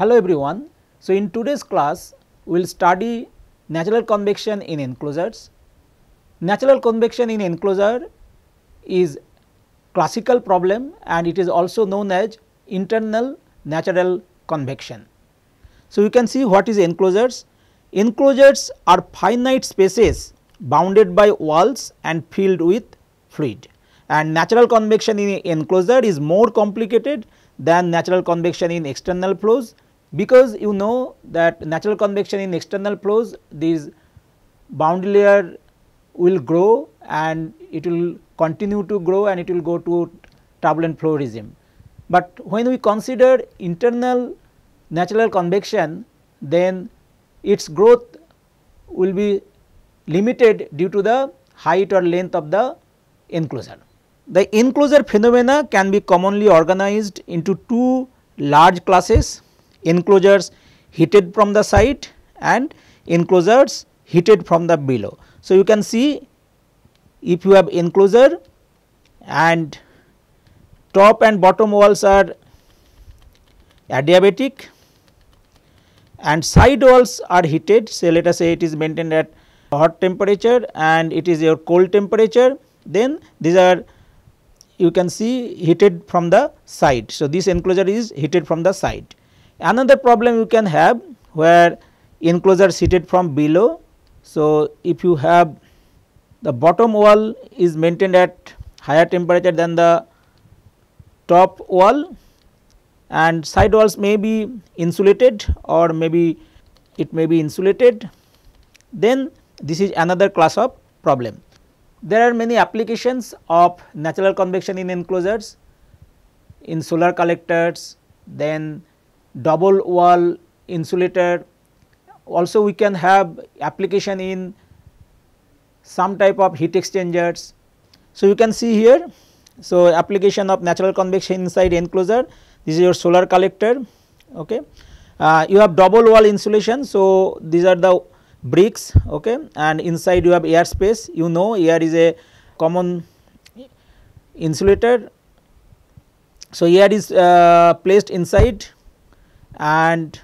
Hello everyone. So in today's class, we will study natural convection in enclosures. Natural convection in enclosure is classical problem and it is also known as internal natural convection. So you can see what is enclosures. Enclosures are finite spaces bounded by walls and filled with fluid and natural convection in enclosure is more complicated than natural convection in external flows because you know that natural convection in external flows these boundary layer will grow and it will continue to grow and it will go to turbulent flow regime. But when we consider internal natural convection then its growth will be limited due to the height or length of the enclosure. The enclosure phenomena can be commonly organized into two large classes enclosures heated from the side and enclosures heated from the below. So, you can see if you have enclosure and top and bottom walls are adiabatic and side walls are heated. Say let us say it is maintained at hot temperature and it is your cold temperature then these are you can see heated from the side. So, this enclosure is heated from the side. Another problem you can have where enclosure seated from below. So, if you have the bottom wall is maintained at higher temperature than the top wall and side walls may be insulated or maybe it may be insulated then this is another class of problem. There are many applications of natural convection in enclosures in solar collectors then double wall insulator. Also we can have application in some type of heat exchangers. So you can see here, so application of natural convection inside enclosure, this is your solar collector, okay. Uh, you have double wall insulation, so these are the bricks, okay, and inside you have air space, you know air is a common insulator. So air is uh, placed inside and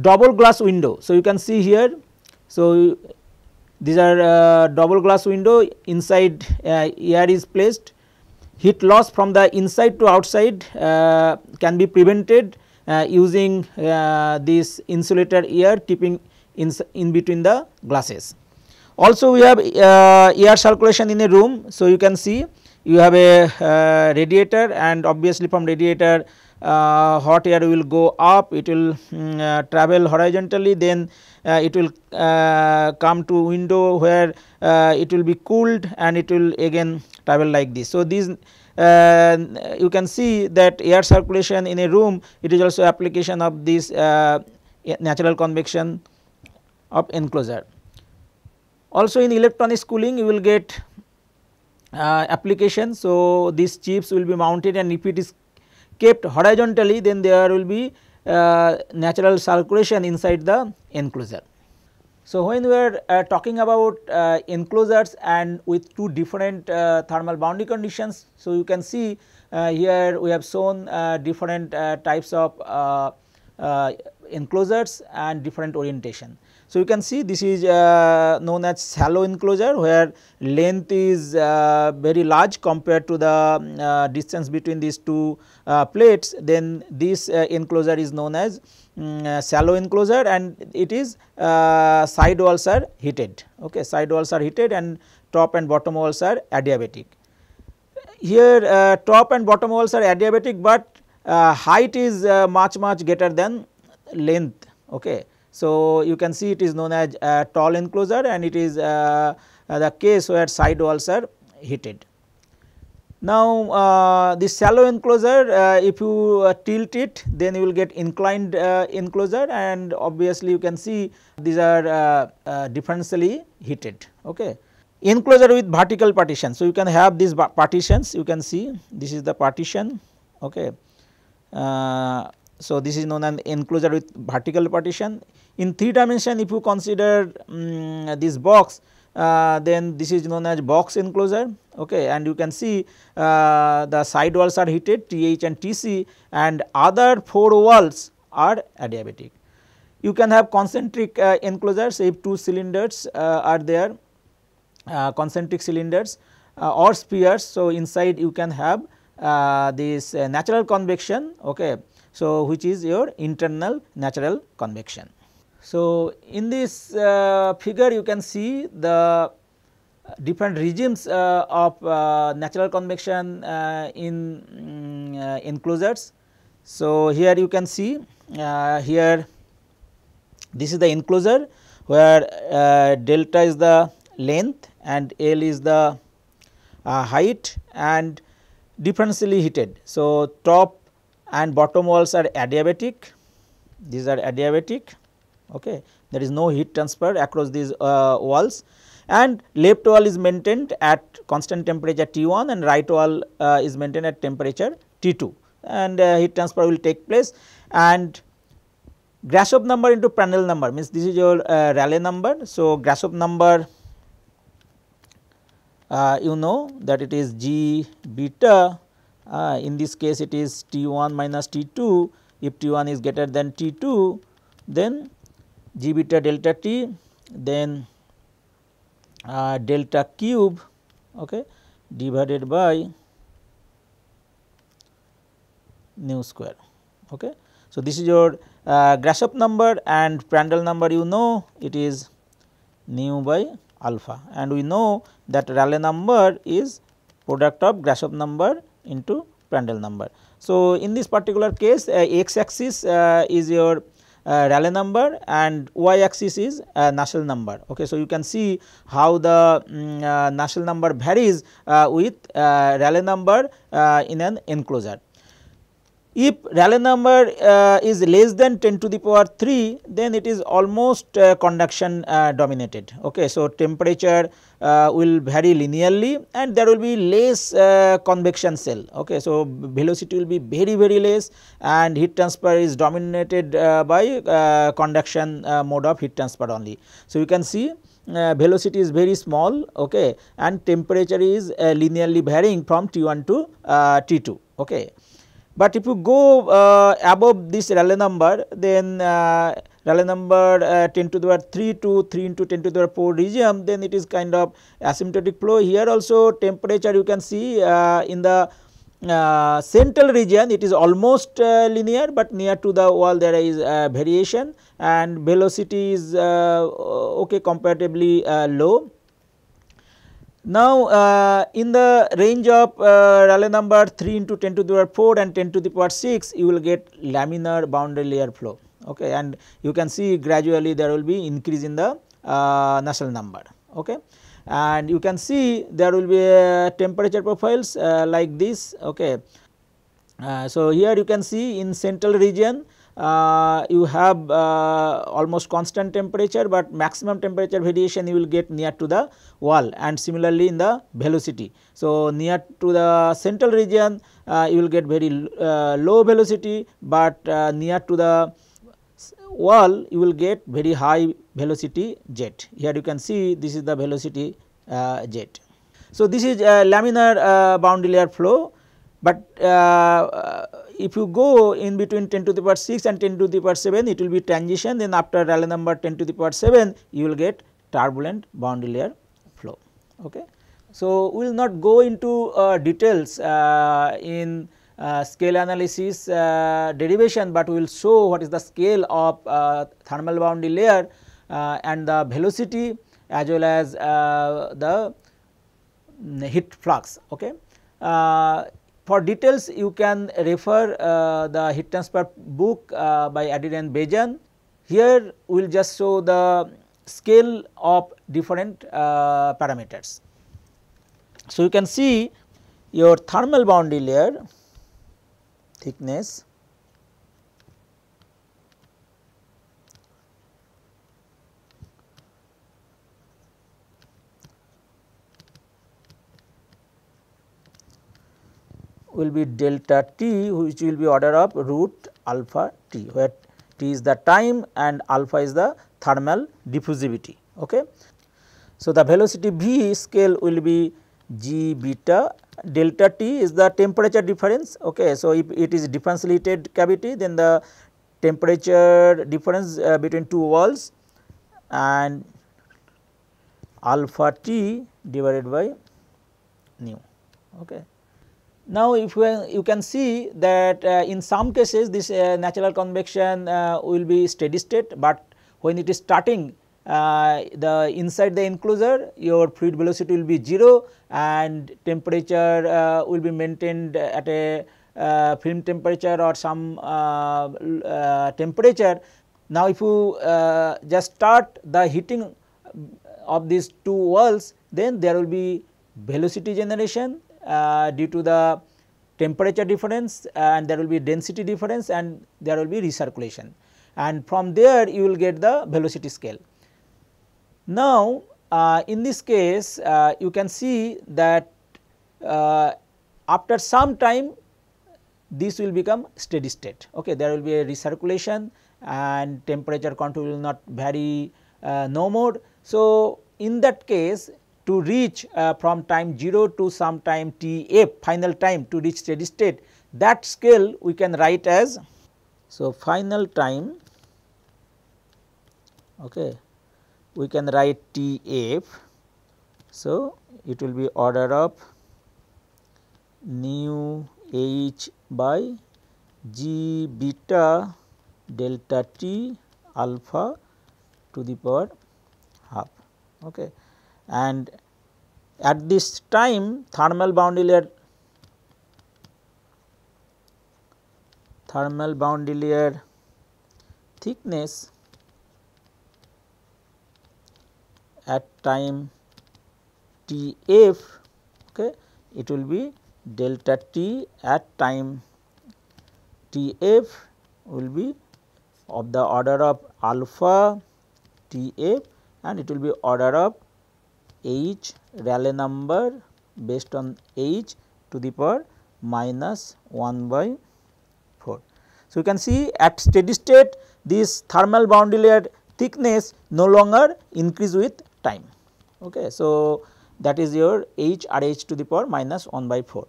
double glass window. So, you can see here. So, these are uh, double glass window inside uh, air is placed heat loss from the inside to outside uh, can be prevented uh, using uh, this insulator air tipping in, in between the glasses. Also we have uh, air circulation in a room. So, you can see you have a radiator and obviously from radiator uh, hot air will go up, it will um, travel horizontally then uh, it will come to window where it will be cooled and it will again travel like this. So, these uh, you can see that air circulation in a room it is also application of this uh, natural convection of enclosure. Also in electronics cooling you will get uh, application. So, these chips will be mounted and if it is kept horizontally then there will be uh, natural circulation inside the enclosure. So, when we are uh, talking about uh, enclosures and with two different uh, thermal boundary conditions, so you can see uh, here we have shown uh, different types of enclosures and different orientation. So, you can see this is uh, known as shallow enclosure where length is uh, very large compared to the um, uh, distance between these two uh, plates then this uh, enclosure is known as um, shallow enclosure and it is side walls are heated okay side walls are heated and top and bottom walls are adiabatic. Here top and bottom walls are adiabatic but height is much much greater than length okay so, you can see it is known as tall enclosure and it is uh, uh, the case where side walls are heated. Now, uh, the shallow enclosure uh, if you uh, tilt it then you will get inclined enclosure and obviously you can see these are differentially heated. Okay. Enclosure with vertical partition. So, you can have these partitions you can see this is the partition okay. Uh, so, this is known as enclosure with vertical partition. In 3 dimension if you consider um, this box uh, then this is known as box enclosure okay and you can see uh, the side walls are heated TH and TC and other 4 walls are adiabatic. You can have concentric uh, enclosures if 2 cylinders uh, are there uh, concentric cylinders uh, or spheres. So, inside you can have this natural convection okay so, which is your internal natural convection. So, in this uh, figure you can see the uh, different regimes uh, of uh, natural convection uh, in um, enclosures. So, here you can see here this is the enclosure where delta is the length and L is the height and differentially heated. So, top and bottom walls are adiabatic, these are adiabatic, okay. there is no heat transfer across these uh, walls and left wall is maintained at constant temperature T1 and right wall uh, is maintained at temperature T2 and uh, heat transfer will take place and Grashof number into Prandtl number means this is your uh, Rayleigh number. So, Grashof number uh, you know that it is G beta uh, in this case it is T1 minus T2, if T1 is greater than T2 then G beta delta T then uh, delta cube okay, divided by nu square. Okay. So, this is your uh, Grashof number and Prandtl number you know it is nu by alpha and we know that Rayleigh number is product of Grashof number into Prandtl number. So, in this particular case uh, x axis uh, is your uh, Rayleigh number and y axis is uh, Nusselt number. Okay, so, you can see how the um, uh, Nusselt number varies uh, with uh, Rayleigh number uh, in an enclosure. If Rayleigh number is less than 10 to the power 3 then it is almost conduction dominated. Okay, so, temperature uh, will vary linearly and there will be less uh, convection cell. Okay, so, velocity will be very very less and heat transfer is dominated uh, by conduction mode of heat transfer only. So, you can see uh, velocity is very small okay and temperature is uh, linearly varying from T1 to uh, T2 okay but if you go above this Rayleigh number then Rayleigh number uh, 10 to the power 3 to 3 into 10 to the power 4 region then it is kind of asymptotic flow. Here also temperature you can see uh, in the uh, central region it is almost uh, linear but near to the wall there is uh, variation and velocity is uh, okay comparatively low. Now, uh, in the range of uh, number 3 into 10 to the power 4 and 10 to the power 6, you will get laminar boundary layer flow okay and you can see gradually there will be increase in the uh, Nusselt number okay and you can see there will be a uh, temperature profiles uh, like this okay uh, so here you can see in central region uh, you have almost constant temperature but maximum temperature variation you will get near to the wall and similarly in the velocity. So, near to the central region you will get very low velocity but near to the wall you will get very high velocity jet. Here you can see this is the velocity uh, jet. So, this is laminar uh, boundary layer flow, but uh, uh, if you go in between 10 to the power 6 and 10 to the power 7 it will be transition then after Rayleigh number 10 to the power 7 you will get turbulent boundary layer flow. Okay. So, we will not go into uh, details in uh, scale analysis uh, derivation, but we will show what is the scale of uh, thermal boundary layer and the velocity as well as the heat flux. Okay. for details you can refer the heat transfer book by Adir and Bejan. Here we will just show the scale of different parameters. So, you can see your thermal boundary layer thickness will be delta t which will be order of root alpha t where t is the time and alpha is the thermal diffusivity. Okay. So, the velocity v scale will be g beta delta T is the temperature difference. Okay, so if it is difference cavity, then the temperature difference uh, between two walls and alpha T divided by nu. Okay. Now, if you, you can see that uh, in some cases this uh, natural convection uh, will be steady state, but when it is starting uh, the inside the enclosure your fluid velocity will be 0 and temperature uh, will be maintained at a uh, film temperature or some uh, uh, temperature. Now, if you just start the heating of these two walls then there will be velocity generation due to the temperature difference and there will be density difference and there will be recirculation and from there you will get the velocity scale. Now, uh, in this case uh, you can see that uh, after some time this will become steady state okay there will be a recirculation and temperature control will not vary uh, no more so in that case to reach uh, from time 0 to some time tf final time to reach steady state that scale we can write as so final time okay we can write T f. So, it will be order of nu h by g beta delta t alpha to the power half. Okay. And at this time thermal boundary layer thermal boundary layer thickness at time t f okay, it will be delta t at time t f will be of the order of alpha t f and it will be order of h Rayleigh number based on h to the power minus 1 by 4. So, you can see at steady state this thermal boundary layer thickness no longer increase with time. Okay. So, that is your h r h to the power minus 1 by 4.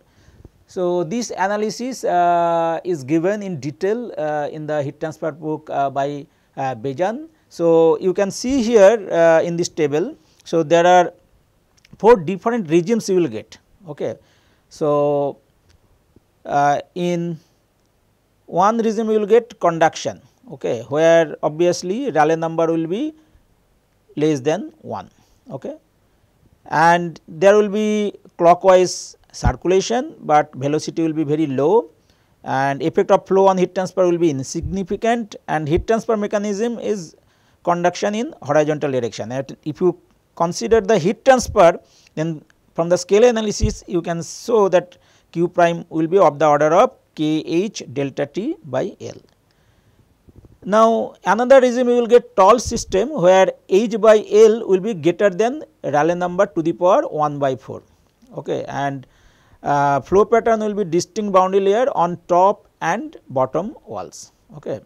So, this analysis uh, is given in detail uh, in the heat transfer book uh, by uh, Bejan. So, you can see here uh, in this table. So, there are 4 different regimes you will get. Okay. So, uh, in one regime you will get conduction okay, where obviously Rayleigh number will be less than 1 okay and there will be clockwise circulation but velocity will be very low and effect of flow on heat transfer will be insignificant and heat transfer mechanism is conduction in horizontal direction. And if you consider the heat transfer then from the scale analysis you can show that q prime will be of the order of k h delta t by L. Now, another regime you will get tall system where h by L will be greater than Rayleigh number to the power 1 by 4 okay, and uh, flow pattern will be distinct boundary layer on top and bottom walls. Okay.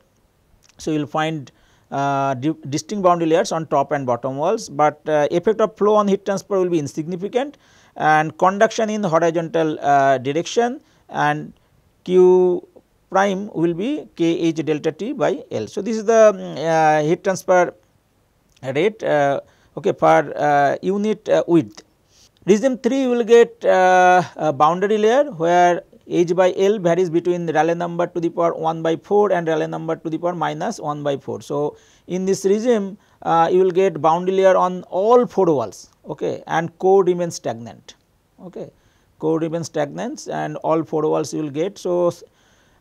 So, you will find uh, distinct boundary layers on top and bottom walls, but uh, effect of flow on heat transfer will be insignificant and conduction in horizontal uh, direction and Q prime will be k h delta t by L. So, this is the mm, uh, heat transfer rate uh, okay, per uh, unit width. Region 3 will get boundary layer where h by L varies between Rayleigh number to the power 1 by 4 and Rayleigh number to the power minus 1 by 4. So, in this regime uh, you will get boundary layer on all 4 walls okay, and core remains stagnant. Okay. Core remains stagnant and all 4 walls you will get. So,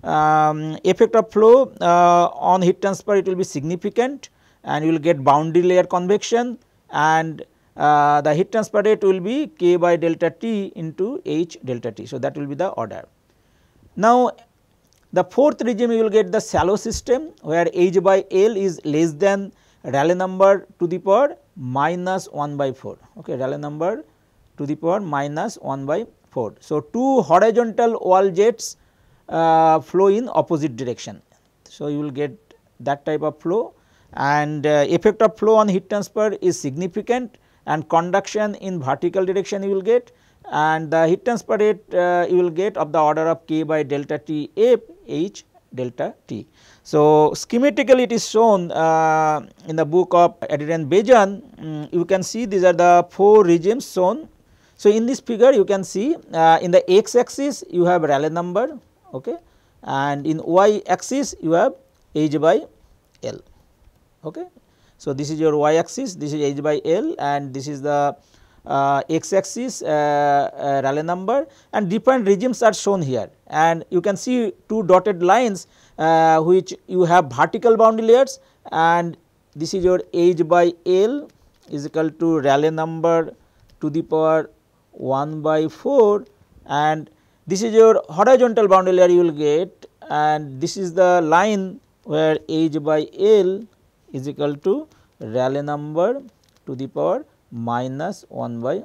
um, effect of flow uh, on heat transfer it will be significant and you will get boundary layer convection and uh, the heat transfer rate will be k by delta t into h delta t. So, that will be the order. Now, the fourth regime you will get the shallow system where h by L is less than Rayleigh number to the power minus 1 by 4, okay, Rayleigh number to the power minus 1 by 4. So, two horizontal wall jets uh, flow in opposite direction. So, you will get that type of flow and uh, effect of flow on heat transfer is significant and conduction in vertical direction you will get and the heat transfer rate uh, you will get of the order of k by delta t f h delta t. So, schematically it is shown uh, in the book of Adrian Bejan um, you can see these are the 4 regimes shown. So, in this figure you can see uh, in the x axis you have Rayleigh number okay and in y axis you have h by l okay so this is your y axis this is h by l and this is the uh, x axis uh, uh, Rayleigh number and different regimes are shown here and you can see two dotted lines uh, which you have vertical boundary layers and this is your h by l is equal to Rayleigh number to the power 1 by 4 and this is your horizontal boundary layer you will get and this is the line where h by L is equal to Rayleigh number to the power minus 1 by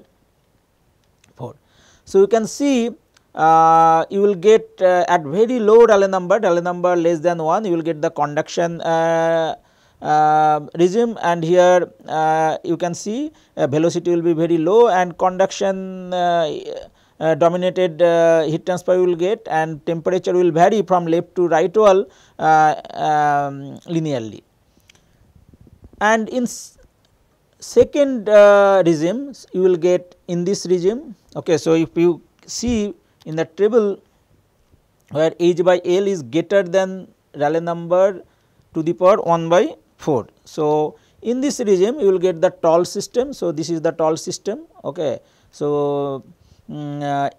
4. So, you can see uh, you will get uh, at very low Rayleigh number, Rayleigh number less than 1, you will get the conduction uh, uh regime and here uh, you can see uh, velocity will be very low and conduction uh, dominated uh, heat transfer you will get and temperature will vary from left to right wall uh, um, linearly. And in second uh, regime you will get in this regime. Okay, so, if you see in the table where h by L is greater than Rayleigh number to the power 1 by 4. So, in this regime you will get the tall system. So, this is the tall system. Okay. So, Mm, uh,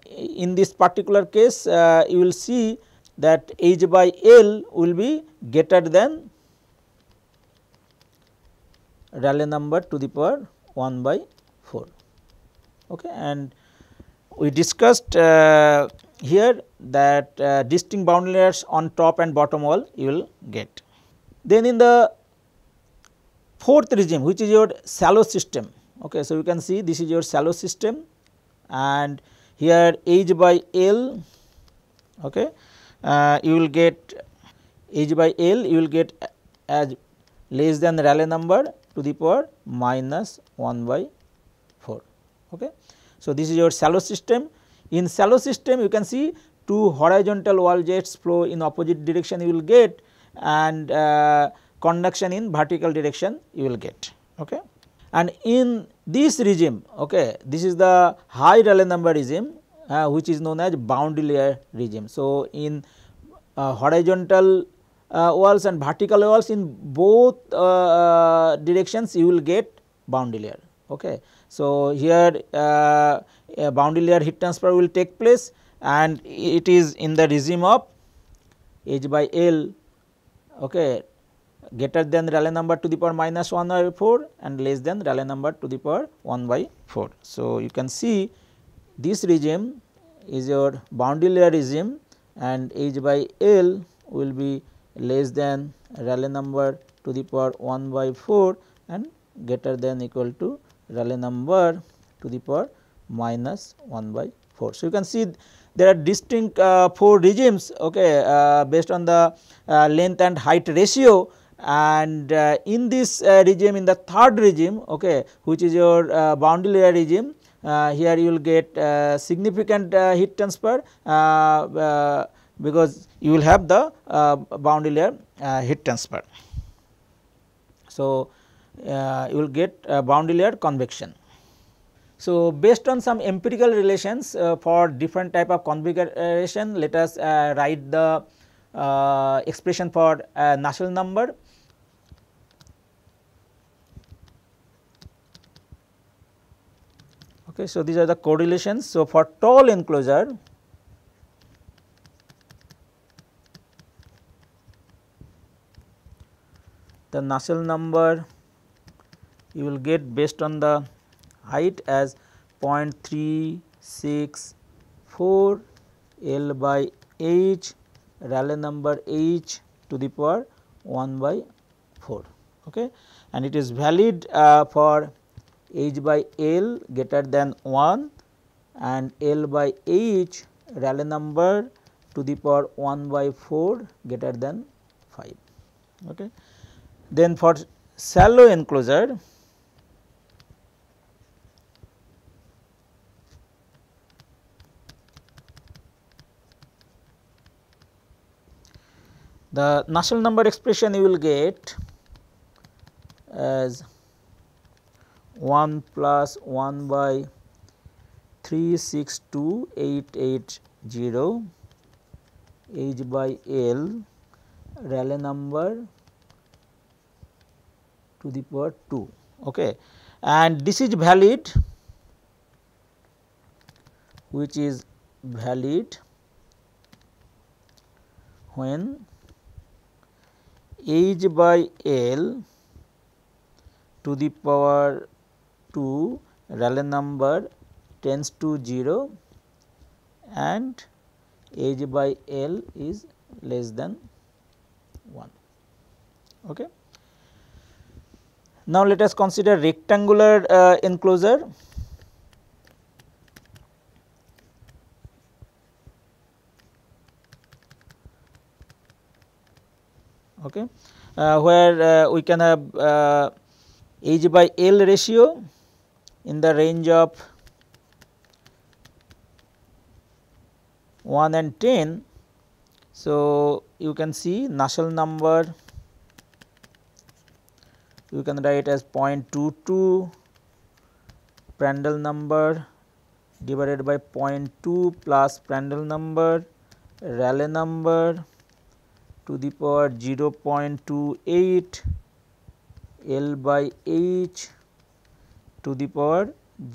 in this particular case uh, you will see that h by L will be greater than Rayleigh number to the power 1 by 4 okay and we discussed uh, here that uh, distinct boundary layers on top and bottom wall you will get. Then in the fourth regime which is your shallow system okay so you can see this is your shallow system and here h by L okay, uh, you will get h by L you will get as less than the Rayleigh number to the power minus 1 by 4. Okay. So, this is your shallow system. In shallow system you can see two horizontal wall jets flow in opposite direction you will get and uh, conduction in vertical direction you will get. Okay and in this regime okay this is the high Rayleigh number regime uh, which is known as boundary layer regime. So, in uh, horizontal uh, walls and vertical walls in both uh, uh, directions you will get boundary layer. Okay. So, here uh, boundary layer heat transfer will take place and it is in the regime of H by L okay, greater than Rayleigh number to the power minus 1 by 4 and less than Rayleigh number to the power 1 by 4. So, you can see this regime is your boundary layer regime and H by L will be less than Rayleigh number to the power 1 by 4 and greater than equal to Rayleigh number to the power minus 1 by 4. So, you can see there are distinct uh, 4 regimes okay, uh, based on the uh, length and height ratio and uh, in this uh, regime in the third regime okay which is your uh, boundary layer regime uh, here you will get uh, significant uh, heat transfer because you will have the boundary layer heat transfer. So, you will get boundary layer convection. So, based on some empirical relations for different type of configuration let us write the expression for Nusselt number Okay, so, these are the correlations. So, for tall enclosure, the Nusselt number you will get based on the height as 0.364 L by H Rayleigh number H to the power 1 by 4 okay. and it is valid uh, for h by l greater than 1 and l by h Rayleigh number to the power 1 by 4 greater than 5. Okay. Then for shallow enclosure, the Nusselt number expression you will get as 1 plus 1 by 362880 H by L Rayleigh number to the power 2 okay. and this is valid which is valid when H by L to the power to Rayleigh number tends to 0 and h by L is less than 1. Okay. Now, let us consider rectangular uh, enclosure. Okay, uh, where uh, we can have h uh, by L ratio in the range of 1 and 10. So, you can see Nusselt number you can write as 0.22 Prandtl number divided by 0.2 plus Prandtl number Rayleigh number to the power 0.28 L by H to the power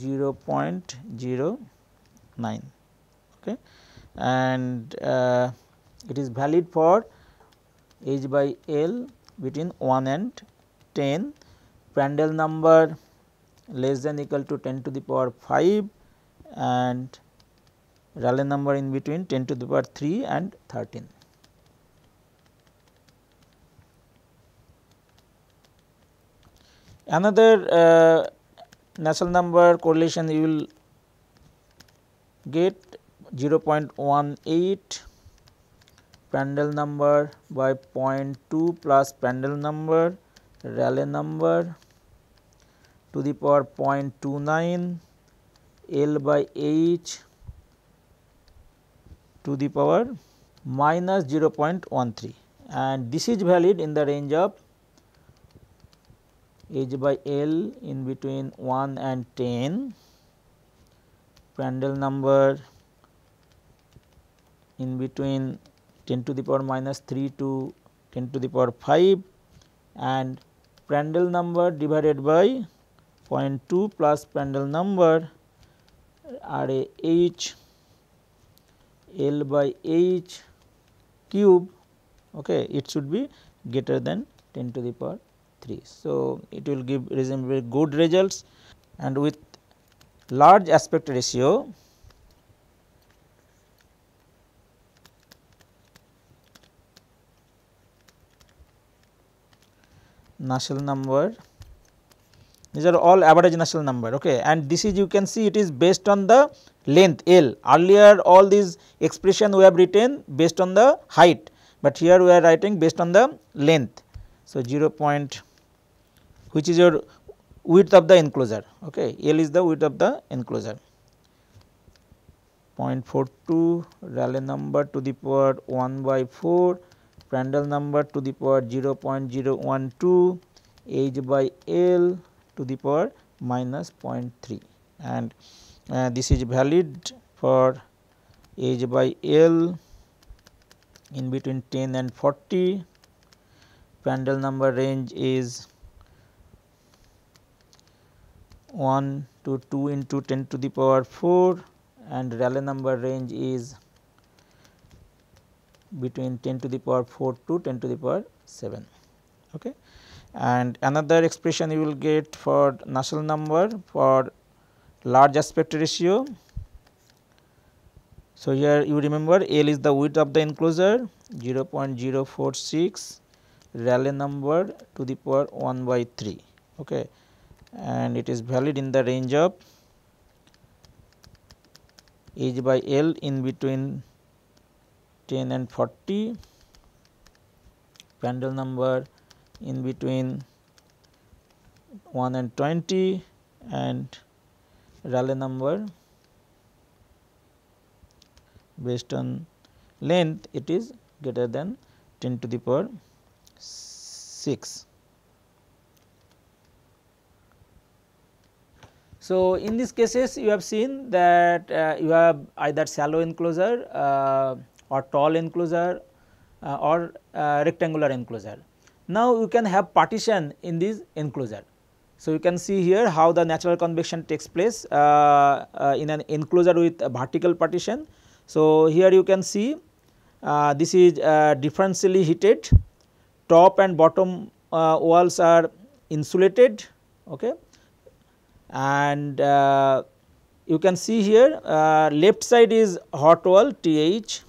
0.09 okay and uh, it is valid for h by l between 1 and 10 Prandtl number less than equal to 10 to the power 5 and Raleigh number in between 10 to the power 3 and 13. Another uh, natural number correlation you will get 0.18 Prandtl number by 0.2 plus Prandtl number Rayleigh number to the power 0.29 L by H to the power minus 0.13 and this is valid in the range of h by L in between 1 and 10, Prandtl number in between 10 to the power minus 3 to 10 to the power 5 and Prandtl number divided by 0.2 plus Prandtl number are a h L by h cube okay it should be greater than 10 to the power 3. So, it will give reasonably good results and with large aspect ratio Nusselt number these are all average Nusselt number okay and this is you can see it is based on the length L earlier all these expression we have written based on the height but here we are writing based on the length so 0.5 which is your width of the enclosure okay L is the width of the enclosure 0.42 Rayleigh number to the power 1 by 4 Prandtl number to the power 0 0.012 h by L to the power minus 0.3 and uh, this is valid for h by L in between 10 and 40 Prandtl number range is 1 to 2 into 10 to the power 4 and Rayleigh number range is between 10 to the power 4 to 10 to the power 7. Okay. And another expression you will get for Nusselt number for large aspect ratio. So, here you remember L is the width of the enclosure 0 0.046 Rayleigh number to the power 1 by 3. Okay and it is valid in the range of h by L in between 10 and 40 Prandtl number in between 1 and 20 and Rayleigh number based on length it is greater than 10 to the power 6. So, in these cases you have seen that uh, you have either shallow enclosure uh, or tall enclosure uh, or uh, rectangular enclosure. Now, you can have partition in this enclosure. So, you can see here how the natural convection takes place uh, uh, in an enclosure with a vertical partition. So, here you can see this is differentially heated, top and bottom walls are insulated okay and uh, you can see here uh, left side is hot wall TH,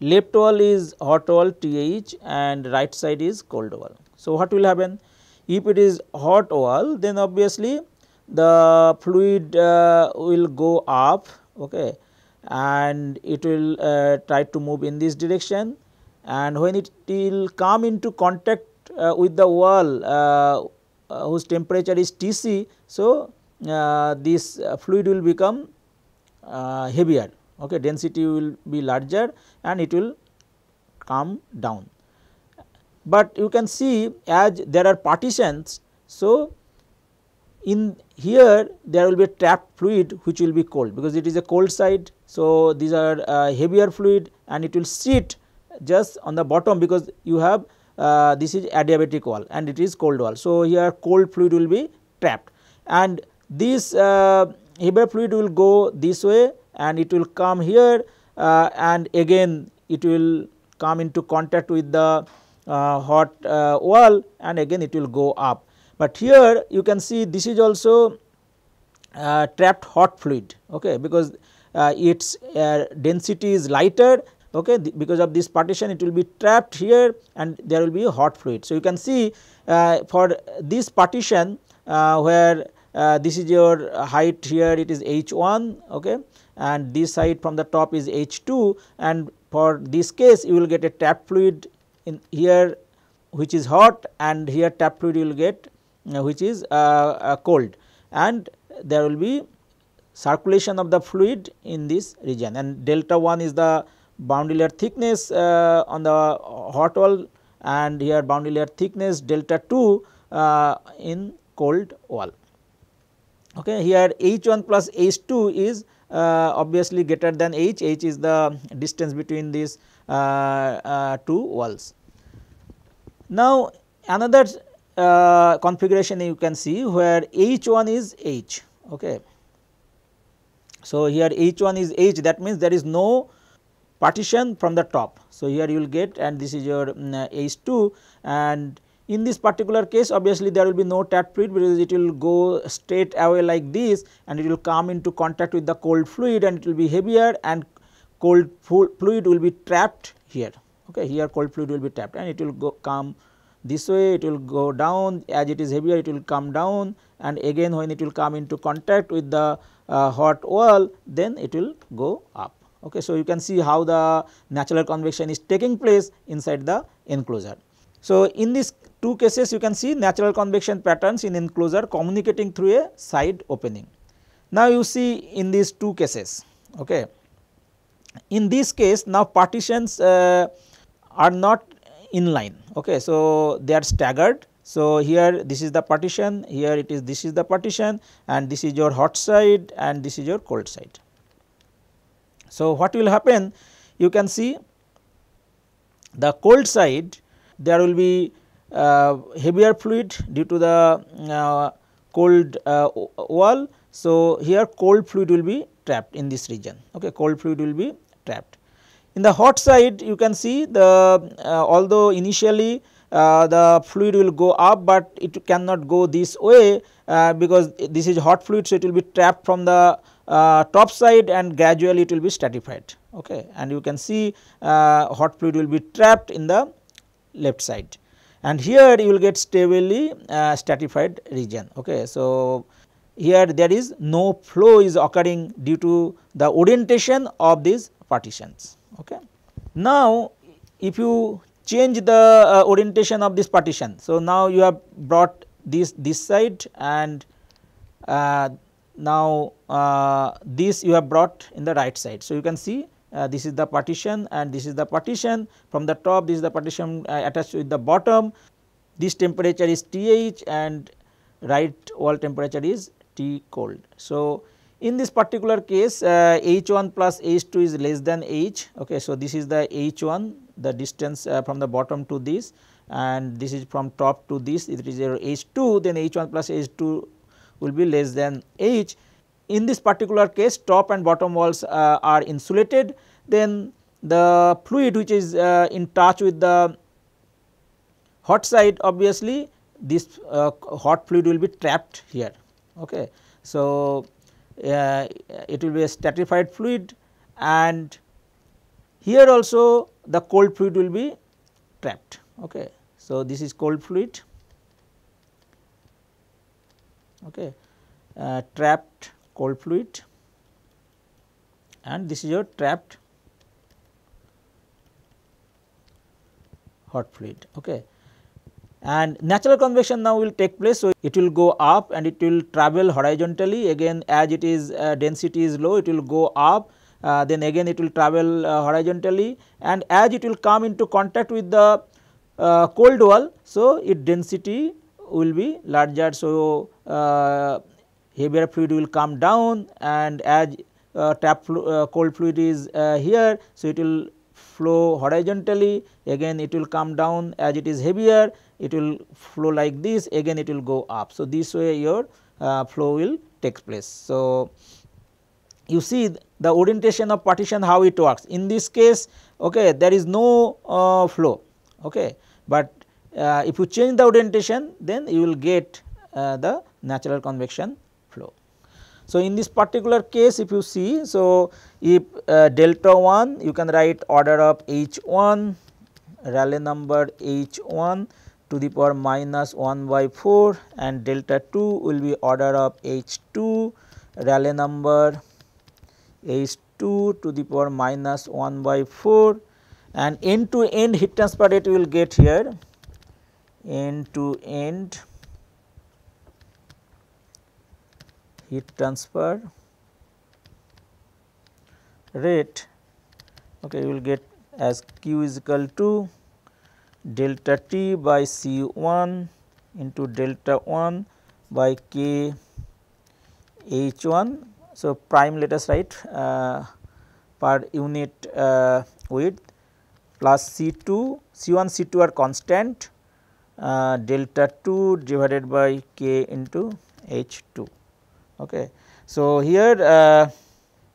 left wall is hot wall TH and right side is cold wall. So, what will happen? If it is hot wall then obviously the fluid uh, will go up okay, and it will uh, try to move in this direction and when it will come into contact uh, with the wall uh, uh, whose temperature is Tc. So, uh, this uh, fluid will become heavier okay density will be larger and it will come down. But you can see as there are partitions so in here there will be a trapped fluid which will be cold because it is a cold side. So, these are uh, heavier fluid and it will sit just on the bottom because you have uh, this is adiabatic wall and it is cold wall. So, here cold fluid will be trapped and this uh, Heber fluid will go this way and it will come here uh, and again it will come into contact with the uh, hot uh, wall and again it will go up. But here you can see this is also trapped hot fluid okay, because its density is lighter okay the, because of this partition it will be trapped here and there will be hot fluid. So, you can see uh, for this partition uh, where uh, this is your height here it is H1 okay and this side from the top is H2 and for this case you will get a tap fluid in here which is hot and here tap fluid you will get uh, which is uh, uh, cold and there will be circulation of the fluid in this region and delta 1 is the boundary layer thickness uh, on the hot wall and here boundary layer thickness delta 2 uh, in cold wall. Okay. Here H1 plus H2 is uh, obviously greater than H, H is the distance between these uh, uh, two walls. Now another uh, configuration you can see where H1 is H. Okay. So, here H1 is H that means there is no partition from the top. So, here you will get and this is your um, 2 and in this particular case obviously there will be no tap fluid because it will go straight away like this and it will come into contact with the cold fluid and it will be heavier and cold fluid will be trapped here okay here cold fluid will be trapped and it will go come this way it will go down as it is heavier it will come down and again when it will come into contact with the uh, hot wall then it will go up. Okay. So, you can see how the natural convection is taking place inside the enclosure. So, in these two cases you can see natural convection patterns in enclosure communicating through a side opening. Now, you see in these two cases. Okay. In this case now partitions uh, are not in line. Okay. So, they are staggered. So, here this is the partition, here it is this is the partition and this is your hot side and this is your cold side. So, what will happen? You can see the cold side there will be uh, heavier fluid due to the uh, cold uh, wall. So, here cold fluid will be trapped in this region okay cold fluid will be trapped. In the hot side you can see the uh, although initially uh, the fluid will go up, but it cannot go this way uh, because this is hot fluid. So, it will be trapped from the uh, top side and gradually it will be stratified okay and you can see uh, hot fluid will be trapped in the left side and here you will get stably uh, stratified region okay so here there is no flow is occurring due to the orientation of these partitions okay now if you change the uh, orientation of this partition so now you have brought this this side and uh, now, uh, this you have brought in the right side. So, you can see uh, this is the partition and this is the partition from the top this is the partition uh, attached with the bottom. This temperature is TH and right wall temperature is T cold. So, in this particular case uh, H1 plus H2 is less than H. Okay, so, this is the H1 the distance uh, from the bottom to this and this is from top to this it is H2 then H1 plus H2 will be less than h. In this particular case top and bottom walls uh, are insulated then the fluid which is uh, in touch with the hot side obviously this uh, hot fluid will be trapped here. Okay. So, uh, it will be a stratified fluid and here also the cold fluid will be trapped. Okay. So, this is cold fluid okay, uh, trapped cold fluid and this is your trapped hot fluid. Okay. And natural convection now will take place. So, it will go up and it will travel horizontally again as it is uh, density is low it will go up uh, then again it will travel uh, horizontally and as it will come into contact with the uh, cold wall. So, its density will be larger. So, uh, heavier fluid will come down and as uh, tap flu uh, cold fluid is uh, here. So, it will flow horizontally again it will come down as it is heavier it will flow like this again it will go up. So, this way your uh, flow will take place. So, you see the orientation of partition how it works in this case okay there is no uh, flow okay but uh, if you change the orientation then you will get uh, the natural convection flow. So, in this particular case if you see so if uh, delta 1 you can write order of h1 Rayleigh number h1 to the power minus 1 by 4 and delta 2 will be order of h2 Rayleigh number h2 to the power minus 1 by 4 and end to end heat transfer rate will get here end to end heat transfer rate okay you will get as q is equal to delta t by c 1 into delta 1 by k h 1. So, prime let us write uh, per unit uh, width plus c 2 c 1 c 2 are constant uh, delta 2 divided by k into H 2. Okay. So, here uh,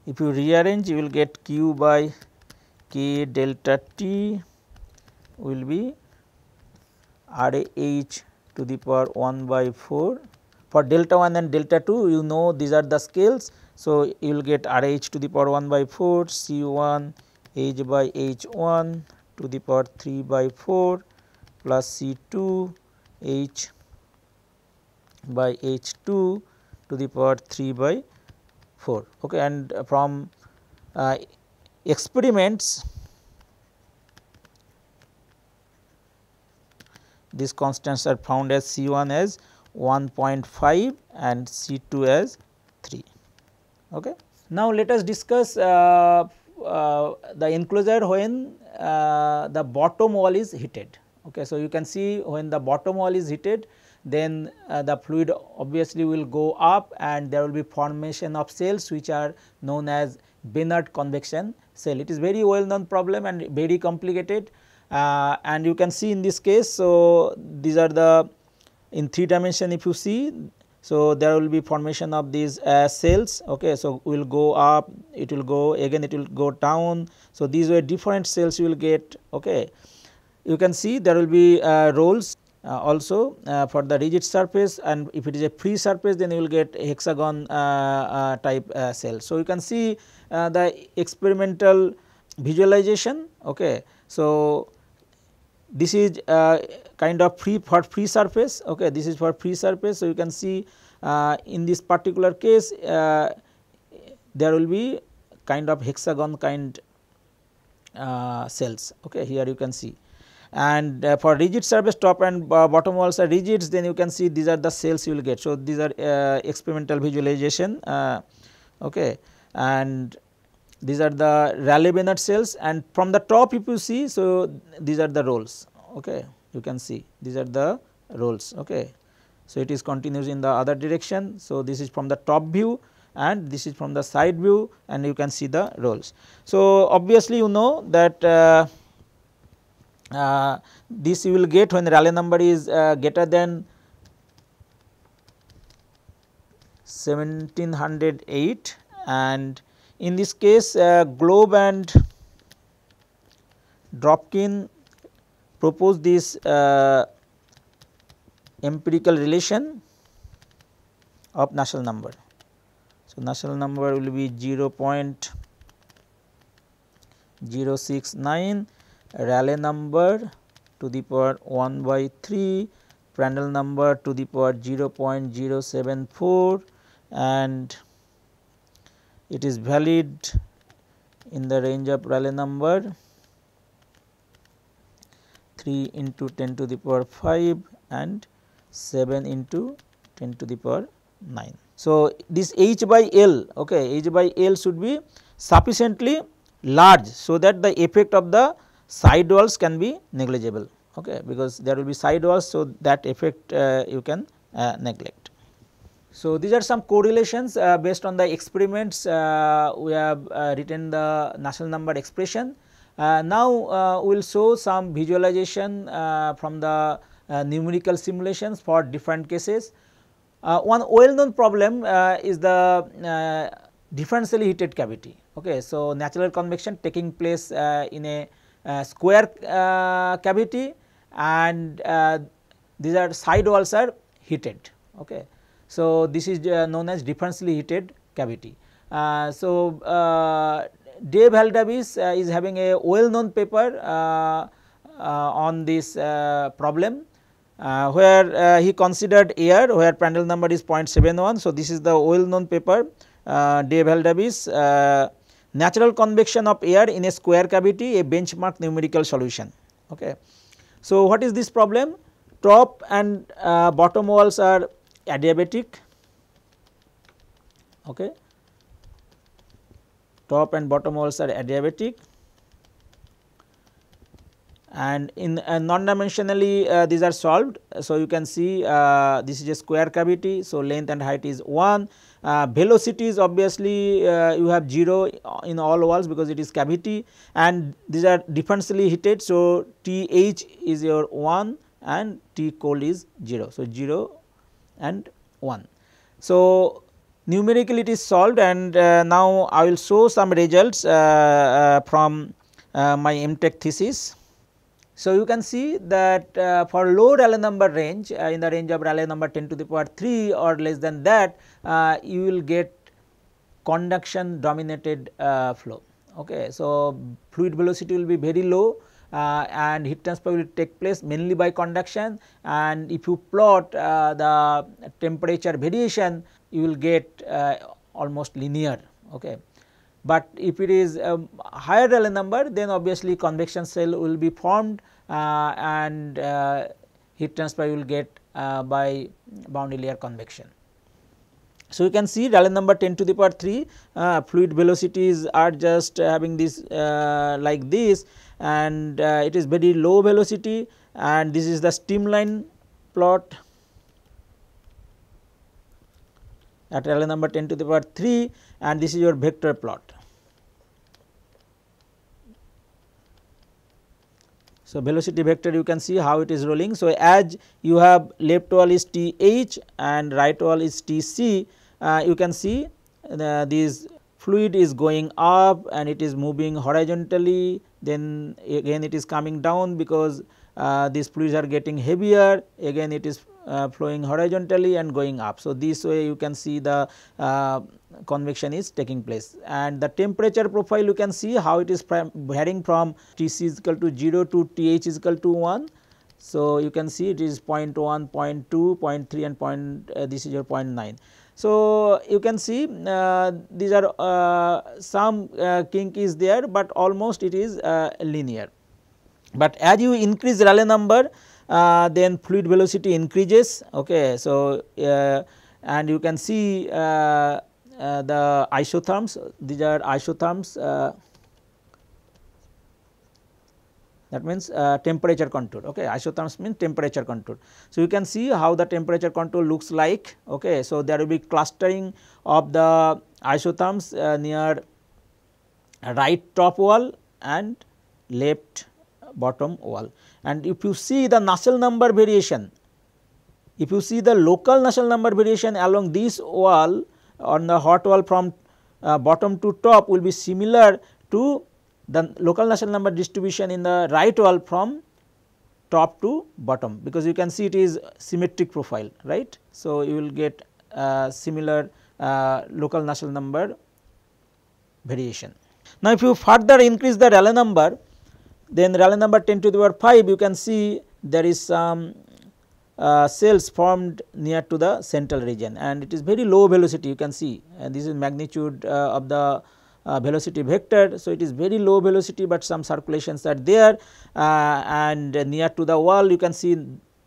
if you rearrange you will get q by k delta t will be r a h to the power 1 by 4 for delta 1 and delta 2 you know these are the scales. So, you will get r h to the power 1 by 4 c 1 h by h 1 to the power 3 by 4 plus C 2 H by H 2 to the power 3 by 4 okay. and from uh, experiments these constants are found as C 1 as 1.5 and C 2 as 3. Okay. Now, let us discuss uh, uh, the enclosure when uh, the bottom wall is heated. Okay. So, you can see when the bottom wall is heated then uh, the fluid obviously will go up and there will be formation of cells which are known as Binet convection cell. It is very well known problem and very complicated uh, and you can see in this case. So, these are the in 3 dimension if you see. So, there will be formation of these uh, cells ok. So, will go up it will go again it will go down. So, these were different cells you will get ok. You can see there will be uh, rolls uh, also uh, for the rigid surface and if it is a free surface then you will get hexagon type cell. So, you can see the experimental visualization. Okay. So, this is uh, kind of free for free surface okay this is for free surface so you can see uh, in this particular case uh, there will be kind of hexagon kind cells okay here you can see and uh, for rigid surface top and uh, bottom walls are rigids then you can see these are the cells you will get. So, these are uh, experimental visualization uh, okay. and these are the Rayleigh Bennett cells and from the top if you see so these are the rolls okay. you can see these are the rolls. Okay. So, it is continuous in the other direction. So, this is from the top view and this is from the side view and you can see the rolls. So, obviously you know that uh, uh, this you will get when the Rayleigh number is uh, greater than 1708 and in this case uh, Globe and Dropkin proposed this uh, empirical relation of Nusselt number. So, Nusselt number will be 0 0.069 Rayleigh number to the power 1 by 3, Prandtl number to the power 0 0.074 and it is valid in the range of Rayleigh number 3 into 10 to the power 5 and 7 into 10 to the power 9. So, this h by l okay h by l should be sufficiently large so that the effect of the side walls can be negligible okay because there will be side walls so that effect uh, you can uh, neglect. So these are some correlations uh, based on the experiments uh, we have uh, written the natural number expression. Uh, now we will show some visualization from the numerical simulations for different cases. one well known problem is the differentially heated cavity. Okay, so natural convection taking place in a uh, square uh, cavity and uh, these are side walls are heated. Okay. So, this is known as differentially heated cavity. so, Dave Haldavis uh, is having a well known paper uh, uh, on this problem where he considered air where Prandtl number is 0.71. So, this is the well known paper Dave Haldavis natural convection of air in a square cavity a benchmark numerical solution. Okay. So, what is this problem? Top and uh, bottom walls are adiabatic, okay. top and bottom walls are adiabatic and in uh, non dimensionally uh, these are solved. So, you can see uh, this is a square cavity. So, length and height is 1 uh, velocities obviously uh, you have 0 in all walls because it is cavity and these are differentially heated. So, TH is your 1 and T cold is 0. So, 0 and 1. So, numerically it is solved and uh, now I will show some results uh, uh, from uh, my MTech thesis. So, you can see that uh, for low Rayleigh number range uh, in the range of Rayleigh number 10 to the power 3 or less than that uh, you will get conduction dominated uh, flow. Okay. So, fluid velocity will be very low uh, and heat transfer will take place mainly by conduction and if you plot uh, the temperature variation you will get uh, almost linear okay but if it is um, higher Rayleigh number then obviously convection cell will be formed uh, and heat transfer you will get by boundary layer convection so, you can see Rayleigh number 10 to the power 3 uh, fluid velocities are just uh, having this uh, like this and uh, it is very low velocity and this is the streamline plot at Rayleigh number 10 to the power 3 and this is your vector plot. So, velocity vector you can see how it is rolling. So, as you have left wall is T h and right wall is T c, uh, you can see the, uh, this fluid is going up and it is moving horizontally then again it is coming down because uh, these fluids are getting heavier again it is uh, flowing horizontally and going up. So, this way you can see the uh, convection is taking place and the temperature profile you can see how it is varying from Tc is equal to 0 to Th is equal to 1. So, you can see it is 0 0.1, 0 0.2, 0.3 and 0. Uh, this is your 0.9. So, you can see uh, these are uh, some uh, kink is there, but almost it is uh, linear. But as you increase Rayleigh number then fluid velocity increases. Okay, So, and you can see uh, the isotherms, these are isotherms uh, that means uh, temperature control okay isotherms mean temperature control so you can see how the temperature control looks like okay so there will be clustering of the isotherms uh, near right top wall and left bottom wall and if you see the Nusselt number variation if you see the local Nusselt number variation along this wall on the hot wall from uh, bottom to top will be similar to the local Nusselt number distribution in the right wall from top to bottom because you can see it is symmetric profile right. So, you will get uh, similar uh, local Nusselt number variation. Now, if you further increase the Rayleigh number then Rayleigh number 10 to the power 5 you can see there is some uh, cells formed near to the central region and it is very low velocity you can see and this is magnitude uh, of the uh, velocity vector. So, it is very low velocity, but some circulations are there uh, and near to the wall you can see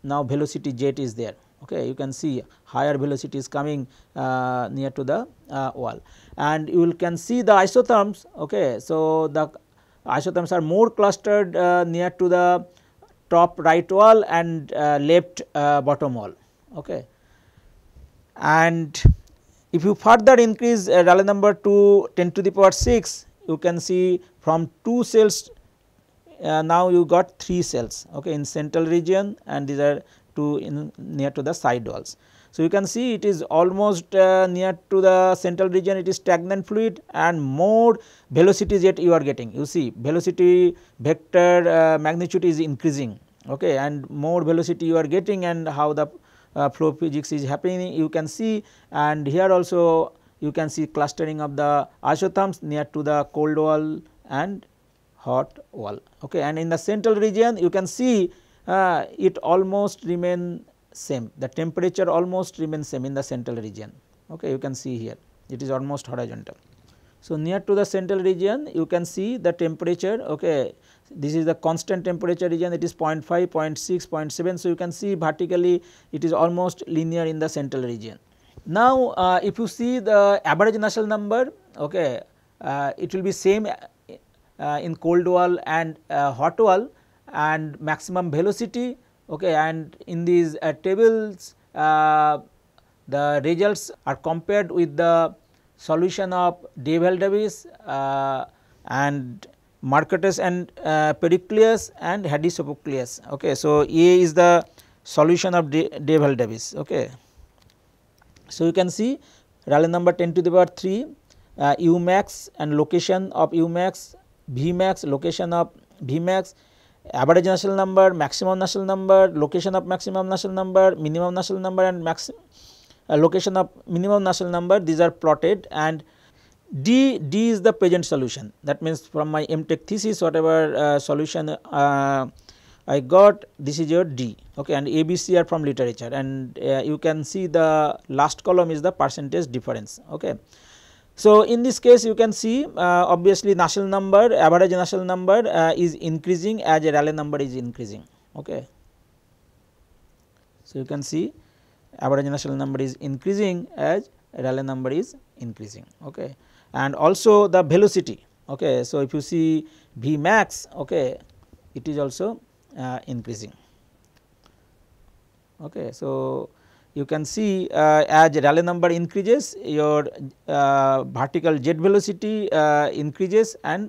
now velocity jet is there. Okay, you can see higher velocity is coming uh, near to the uh, wall and you will can see the isotherms. Okay, so, the isotherms are more clustered near to the top right wall and uh, left uh, bottom wall. Okay. And if you further increase uh, number to 10 to the power 6, you can see from 2 cells uh, now you got 3 cells okay, in central region and these are 2 in near to the side walls. So, you can see it is almost uh, near to the central region it is stagnant fluid and more velocities yet you are getting you see velocity vector uh, magnitude is increasing okay and more velocity you are getting and how the uh, flow physics is happening you can see and here also you can see clustering of the isotherms near to the cold wall and hot wall okay and in the central region you can see uh, it almost remain same the temperature almost remains same in the central region okay you can see here it is almost horizontal. So, near to the central region you can see the temperature okay this is the constant temperature region it is 0 0.5, 0 0.6, 0 0.7. So, you can see vertically it is almost linear in the central region. Now, uh, if you see the average Nusselt number okay uh, it will be same uh, in cold wall and uh, hot wall and maximum velocity okay, and in these uh, tables uh, the results are compared with the solution of Deval Davis uh, and Marketes and uh, and Hades Sophocleus. Okay. So, A is the solution of De Davis. Okay. So, you can see Raleigh number 10 to the power 3 uh, U max and location of U max, V max location of V max average national number, maximum national number, location of maximum national number, minimum national number and max uh, location of minimum national number these are plotted and D, D is the present solution that means from my MTech thesis whatever uh, solution uh, I got this is your D okay and ABC are from literature and uh, you can see the last column is the percentage difference okay. So, in this case you can see uh, obviously Nusselt number average national number uh, is increasing as Rayleigh number is increasing. Okay. So, you can see average national number is increasing as Rayleigh number is increasing. Okay. And also the velocity. Okay. So, if you see V max okay, it is also uh, increasing. Okay. So, you can see uh, as Rayleigh number increases your uh, vertical jet velocity uh, increases and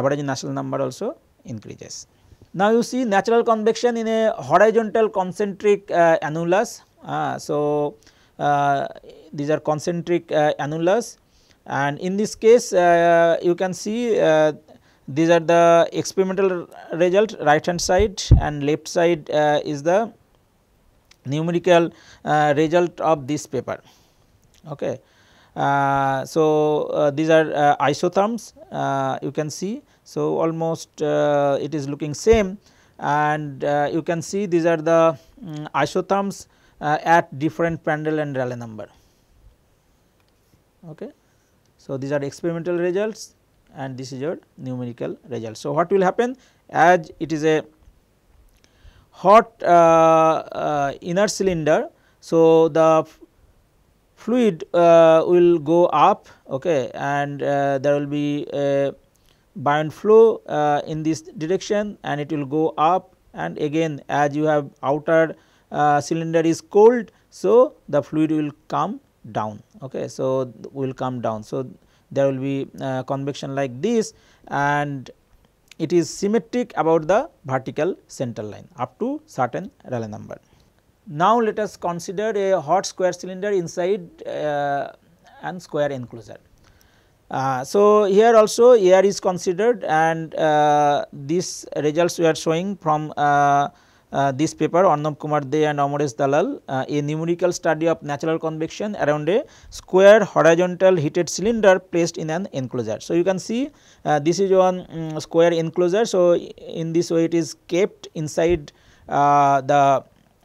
average natural number also increases. Now you see natural convection in a horizontal concentric uh, annulus. Uh, so uh, these are concentric annulus and in this case you can see these are the experimental result right hand side and left side is the numerical uh, result of this paper. Okay. Uh, so, uh, these are isotherms you can see. So, almost it is looking same and you can see these are the um, isotherms at different Prandtl and Rayleigh number. Okay. So, these are experimental results and this is your numerical result. So, what will happen as it is a hot uh, uh, inner cylinder. So, the fluid uh, will go up okay, and there will be a bound flow in this direction and it will go up and again as you have outer cylinder is cold. So, the fluid will come down okay so will come down so there will be uh, convection like this and it is symmetric about the vertical center line up to certain Rayleigh number. Now, let us consider a hot square cylinder inside uh, an square enclosure. Uh, so, here also air is considered and uh, these results we are showing from uh, uh, this paper Arnab Kumar De and Amores Dalal uh, a numerical study of natural convection around a square horizontal heated cylinder placed in an enclosure. So, you can see uh, this is one um, square enclosure. So, in this way it is kept inside uh, the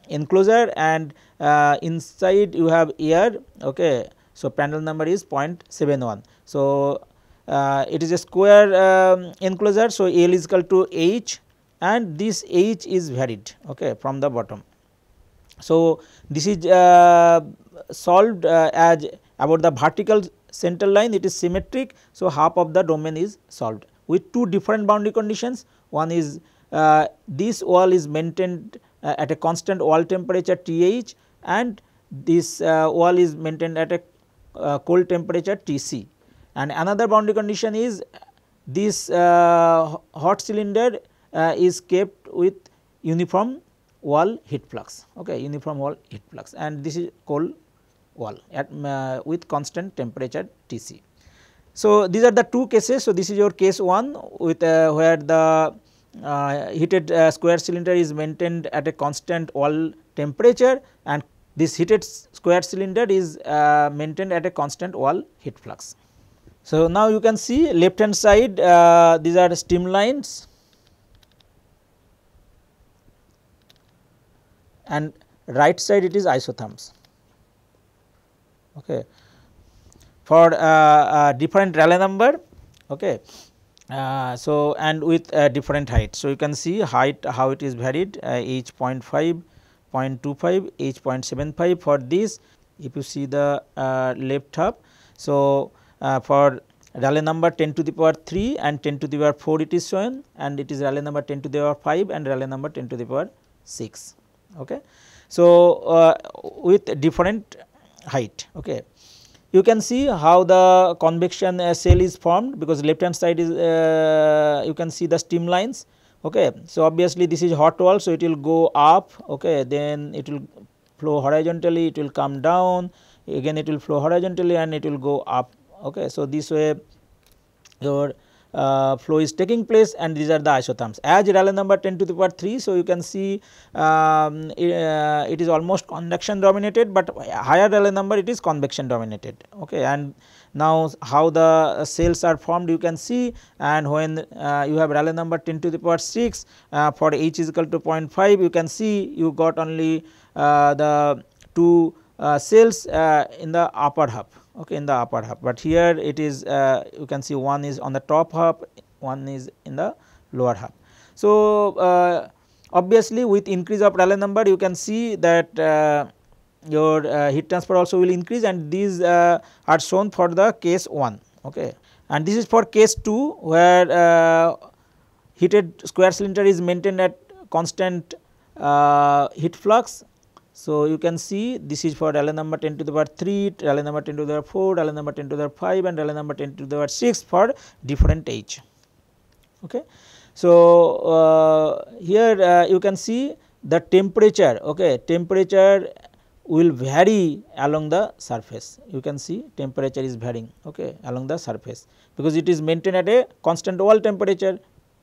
enclosure and uh, inside you have air okay. So, panel number is 0.71. So, uh, it is a square um, enclosure. So, L is equal to H and this h is varied okay from the bottom. So, this is uh, solved uh, as about the vertical center line it is symmetric. So, half of the domain is solved with two different boundary conditions one is uh, this wall is maintained uh, at a constant wall temperature TH and this uh, wall is maintained at a uh, cold temperature TC and another boundary condition is this hot cylinder uh, is kept with uniform wall heat flux okay uniform wall heat flux and this is cold wall at uh, with constant temperature Tc. So, these are the two cases. So, this is your case 1 with uh, where the uh, heated uh, square cylinder is maintained at a constant wall temperature and this heated square cylinder is uh, maintained at a constant wall heat flux. So, now you can see left hand side these are streamlines and right side it is isotherms. Okay. For uh, uh, different Rayleigh number, okay. Uh, so and with uh, different height. So, you can see height how it is varied h uh, 0.5, 0.25, h 0.75 for this if you see the uh, left half. So, for Rayleigh number 10 to the power 3 and 10 to the power 4 it is shown and it is Rayleigh number 10 to the power 5 and Rayleigh number 10 to the power 6 okay. So, uh, with different height okay. You can see how the convection uh, is formed because left hand side is uh, you can see the steam lines okay. So, obviously this is hot wall so it will go up okay then it will flow horizontally it will come down again it will flow horizontally and it will go up okay. So, this way your uh, flow is taking place and these are the isotherms. As Rayleigh number 10 to the power 3, so you can see um, uh, it is almost convection dominated, but higher Rayleigh number it is convection dominated. Okay, and now how the cells are formed you can see and when uh, you have Rayleigh number 10 to the power 6 uh, for h is equal to 0.5 you can see you got only uh, the two uh, cells in the upper half okay, in the upper half, but here it is uh, you can see one is on the top half, one is in the lower half. So, uh, obviously with increase of Rayleigh number you can see that uh, your uh, heat transfer also will increase and these uh, are shown for the case 1 okay. and this is for case 2 where uh, heated square cylinder is maintained at constant heat flux so, you can see this is for Rayleigh number 10 to the power 3, Rayleigh number 10 to the power 4, Rayleigh number 10 to the power 5 and Rayleigh number 10 to the power 6 for different age. Okay. So, uh, here uh, you can see the temperature, okay, temperature will vary along the surface. You can see temperature is varying okay, along the surface because it is maintained at a constant wall temperature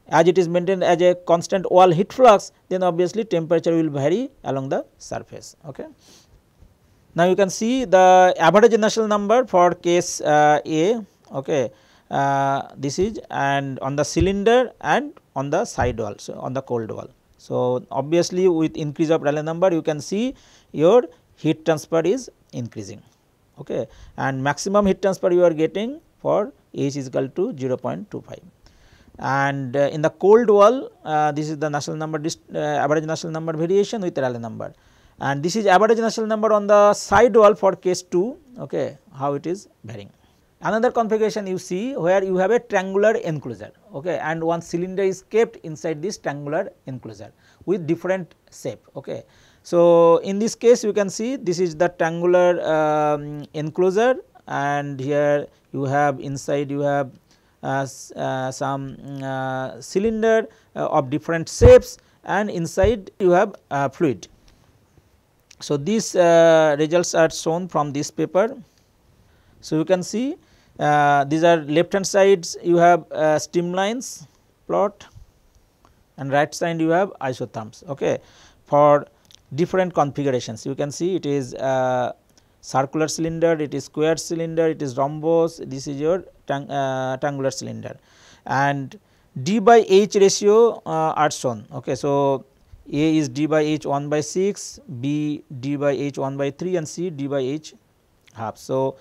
as it is maintained as a constant wall heat flux then obviously temperature will vary along the surface. Okay. Now you can see the average Nusselt number for case uh, A okay uh, this is and on the cylinder and on the side wall so on the cold wall. So obviously with increase of Rayleigh number you can see your heat transfer is increasing okay and maximum heat transfer you are getting for H is equal to 0.25 and uh, in the cold wall uh, this is the Nusselt number uh, average Nusselt number variation with Rayleigh number and this is average Nusselt number on the side wall for case 2 okay how it is varying. Another configuration you see where you have a triangular enclosure okay and one cylinder is kept inside this triangular enclosure with different shape okay. So, in this case you can see this is the triangular um, enclosure and here you have inside you have uh, some uh, cylinder uh, of different shapes and inside you have fluid. So, these results are shown from this paper. So, you can see uh, these are left hand sides you have uh, streamlines plot and right side you have isotherms okay for different configurations you can see it is uh, circular cylinder it is square cylinder it is rhombus this is your Tangular uh, triangular cylinder and d by h ratio uh, are shown. Okay. So, a is d by h 1 by 6, b d by h 1 by 3 and c d by h half. So,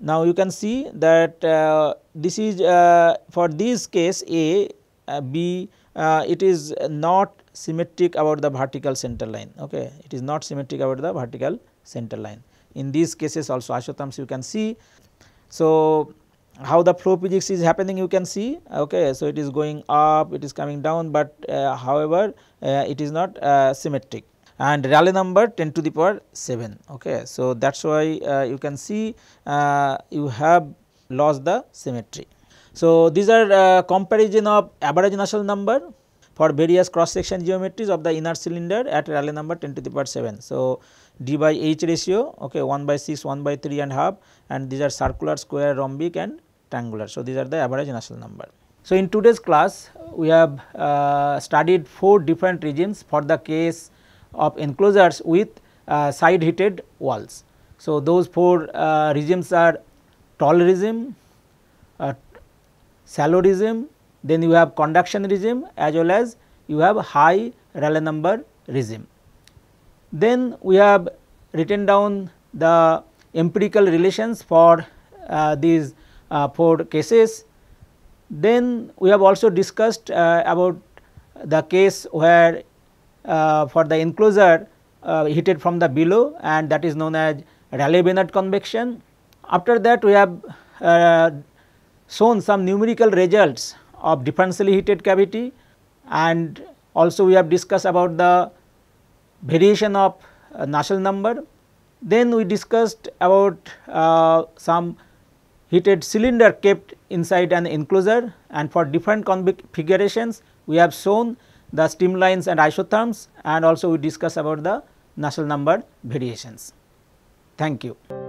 now you can see that uh, this is uh, for this case a uh, b uh, it is not symmetric about the vertical center line. Okay. It is not symmetric about the vertical center line. In these cases also isotherms you can see. So, how the flow physics is happening you can see okay so it is going up it is coming down but uh, however uh, it is not uh, symmetric and Rayleigh number 10 to the power 7 okay so that's why uh, you can see uh, you have lost the symmetry so these are uh, comparison of average Nusselt number for various cross section geometries of the inner cylinder at Rayleigh number 10 to the power 7 so d by h ratio okay 1 by 6 1 by 3 and half and these are circular square rhombic and rectangular. So, these are the average Nusselt number. So, in today's class we have uh, studied 4 different regimes for the case of enclosures with uh, side heated walls. So, those 4 uh, regimes are tall regime, shallow regime, then you have conduction regime as well as you have high Rayleigh number regime. Then we have written down the empirical relations for uh, these uh, for cases. Then we have also discussed uh, about the case where uh, for the enclosure heated from the below and that is known as Rayleigh-Bennett convection. After that we have shown some numerical results of differentially heated cavity and also we have discussed about the variation of uh, Nusselt number. Then we discussed about uh, some heated cylinder kept inside an enclosure and for different configurations we have shown the streamlines and isotherms and also we discuss about the Nusselt number variations. Thank you.